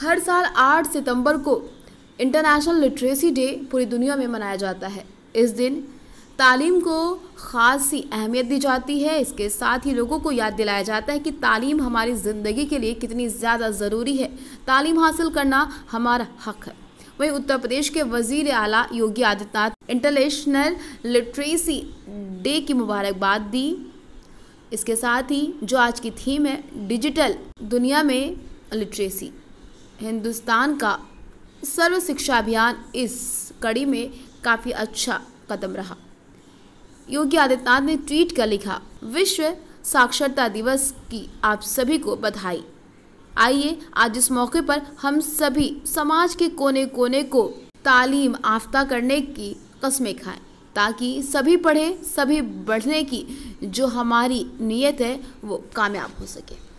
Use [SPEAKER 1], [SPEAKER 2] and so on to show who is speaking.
[SPEAKER 1] हर साल 8 सितंबर को international literacy day पूरी दुनिया में मनाया जाता है इस दिन तालीम को ख़ास सी अहमियत दी जाती है इसके साथ ही लोगों को याद दिलाया जाता है कि तालीम हमारी ज़िंदगी के लिए कितनी ज़्यादा ज़रूरी है तालीम हासिल करना हमारा हक है वहीं उत्तर प्रदेश के वजीर आला Yogi Adityanath international literacy day की मुबारकबाद दी इसके साथ ही जो आज की थीम है डिजिटल दुनिया में लिटरेसी हिंदुस्तान का सर्व शिक्षा अभियान इस कड़ी में काफ़ी अच्छा कदम रहा योगी आदित्यनाथ ने ट्वीट कर लिखा विश्व साक्षरता दिवस की आप सभी को बधाई आइए आज इस मौके पर हम सभी समाज के कोने कोने को तालीम आफ्ता करने की कस्में खाएं ताकि सभी पढ़ें सभी बढ़ने की जो हमारी नीयत है वो कामयाब हो सके